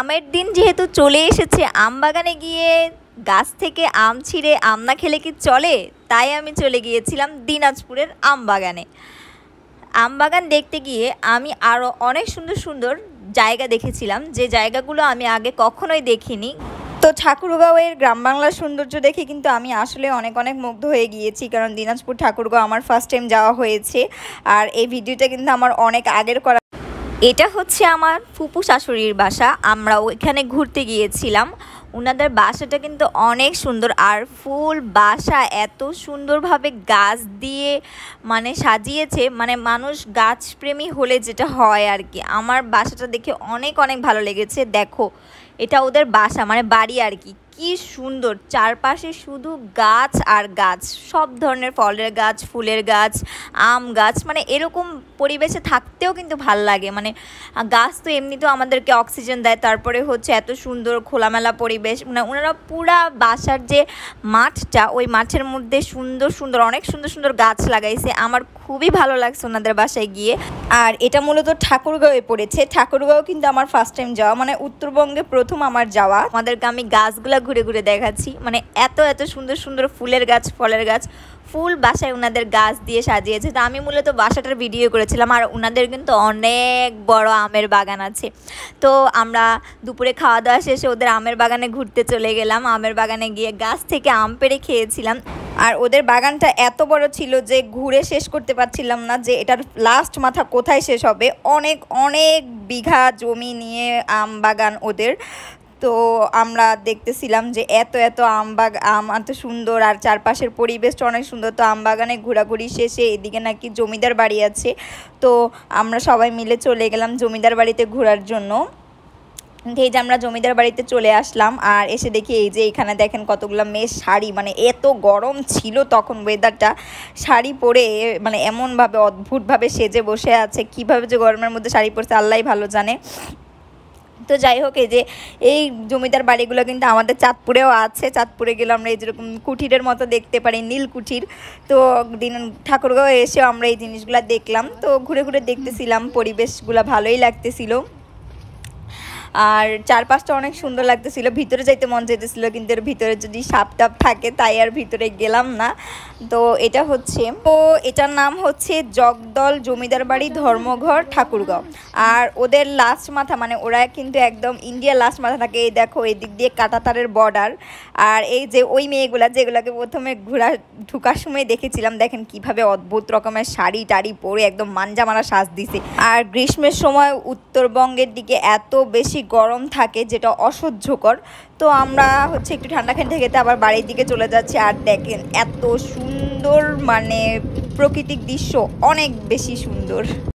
আমের দিন যেহেতু চলে এসেছে আম বাগানে গিয়ে গাছ থেকে আম ছিঁড়ে আম না খেলে কি চলে তাই আমি চলে গিয়েছিলাম দিনাজপুরের আম বাগানে আম বাগান দেখতে গিয়ে আমি আরও অনেক সুন্দর সুন্দর জায়গা দেখেছিলাম যে জায়গাগুলো আমি আগে কখনোই দেখিনি তো ঠাকুরগাঁওয়ের গ্রাম বাংলার সৌন্দর্য দেখে কিন্তু আমি আসলে অনেক অনেক মুগ্ধ হয়ে গিয়েছি কারণ দিনাজপুর ঠাকুরগাঁও আমার ফার্স্ট টাইম যাওয়া হয়েছে আর এই ভিডিওটা কিন্তু আমার অনেক আগের করা এটা হচ্ছে আমার ফুপু শাশুড়ির বাসা আমরা ওইখানে ঘুরতে গিয়েছিলাম ওনাদের বাসাটা কিন্তু অনেক সুন্দর আর ফুল বাসা এত সুন্দরভাবে গাছ দিয়ে মানে সাজিয়েছে মানে মানুষ গাছপ্রেমী হলে যেটা হয় আর কি আমার বাসাটা দেখে অনেক অনেক ভালো লেগেছে দেখো এটা ওদের বাসা মানে বাড়ি আর কি কি সুন্দর চারপাশে শুধু গাছ আর গাছ সব ধরনের ফলের গাছ ফুলের গাছ আম গাছ মানে এরকম পরিবেশে থাকতেও কিন্তু ভাল লাগে মানে গাছ তো এমনিতেও আমাদেরকে অক্সিজেন দেয় তারপরে হচ্ছে এত সুন্দর খোলামেলা পরিবেশ মানে ওনারা পুরা বাসার যে মাঠটা ওই মাঠের মধ্যে সুন্দর সুন্দর অনেক সুন্দর সুন্দর গাছ লাগাইছে আমার খুবই ভালো লাগছে ওনাদের বাসায় গিয়ে আর এটা মূলত ঠাকুরগাঁওয়ে পড়েছে ঠাকুরগাঁও কিন্তু আমার ফার্স্ট টাইম যাওয়া মানে উত্তরবঙ্গে প্রথম আমার যাওয়া আমাদেরকে আমি গাছগুলো ঘুরে ঘুরে দেখাচ্ছি মানে এত এত সুন্দর সুন্দর ফুলের গাছ ফলের গাছ ফুল বাসায় ওনাদের গাছ দিয়ে সাজিয়েছে তো আমি মূলত বাসাটার ভিডিও করেছিলাম আর ওনাদের কিন্তু অনেক বড় আমের বাগান আছে তো আমরা দুপুরে খাওয়া দাওয়া শেষে ওদের আমের বাগানে ঘুরতে চলে গেলাম আমের বাগানে গিয়ে গাছ থেকে আম পেড়ে খেয়েছিলাম আর ওদের বাগানটা এত বড় ছিল যে ঘুরে শেষ করতে পারছিলাম না যে এটার লাস্ট মাথা কোথায় শেষ হবে অনেক অনেক বিঘা জমি নিয়ে আম বাগান ওদের তো আমরা দেখতেছিলাম যে এত এত আমবাগ আম এত সুন্দর আর চারপাশের পরিবেশটা অনেক সুন্দর তো আমবাগানে ঘোরাঘুরি শেষে এদিকে নাকি জমিদার বাড়ি আছে তো আমরা সবাই মিলে চলে গেলাম জমিদার বাড়িতে ঘোরার জন্য এই যে আমরা জমিদার বাড়িতে চলে আসলাম আর এসে দেখি এই যে এখানে দেখেন কতগুলো মেয়ের শাড়ি মানে এত গরম ছিল তখন ওয়েদারটা শাড়ি পরে মানে এমনভাবে অদ্ভুতভাবে সেজে বসে আছে কিভাবে যে গরমের মধ্যে শাড়ি পরছে আল্লাহ ভালো জানে তো যাই হোক এই যে এই জমিদার বাড়িগুলো কিন্তু আমাদের চাঁদপুরেও আছে চাঁদপুরে গেলে আমরা এই যেরকম কুঠিরের মতো দেখতে পারি নীল কুঠির তো দিন ঠাকুরগাঁও এসেও আমরা এই জিনিসগুলো দেখলাম তো ঘুরে ঘুরে দেখতেছিলাম পরিবেশগুলো ভালোই লাগতেছিল আর চারপাশটা অনেক সুন্দর লাগতেছিল ভিতরে যাইতে মন যেতেছিল কিন্তু এর ভিতরে যদি সাপ টাপ থাকে তাই আর ভিতরে গেলাম না তো এটা হচ্ছে তো এটার নাম হচ্ছে জগদল জমিদার বাড়ি ধর্মঘর ঠাকুরগাঁও আর ওদের লাস্ট মাথা মানে ওরা কিন্তু একদম ইন্ডিয়া লাস্ট মাথা থাকে এই দেখো এই দিক দিয়ে কাটাতারের বর্ডার আর এই যে ওই মেয়েগুলা যেগুলাকে প্রথমে ঘোরা ঢুকার সময় দেখেছিলাম দেখেন কিভাবে অদ্ভুত রকমের শাড়ি টাড়ি পরে একদম মানজা মারা সাজ দিছে আর গ্রীষ্মের সময় উত্তরবঙ্গের দিকে এত বেশি গরম থাকে যেটা অসহ্যকর তো আমরা হচ্ছে একটু ঠান্ডা খেতে খেতে আবার বাড়ির দিকে চলে যাচ্ছি আর দেখেন এত সুন্দর মানে প্রাকৃতিক দৃশ্য অনেক বেশি সুন্দর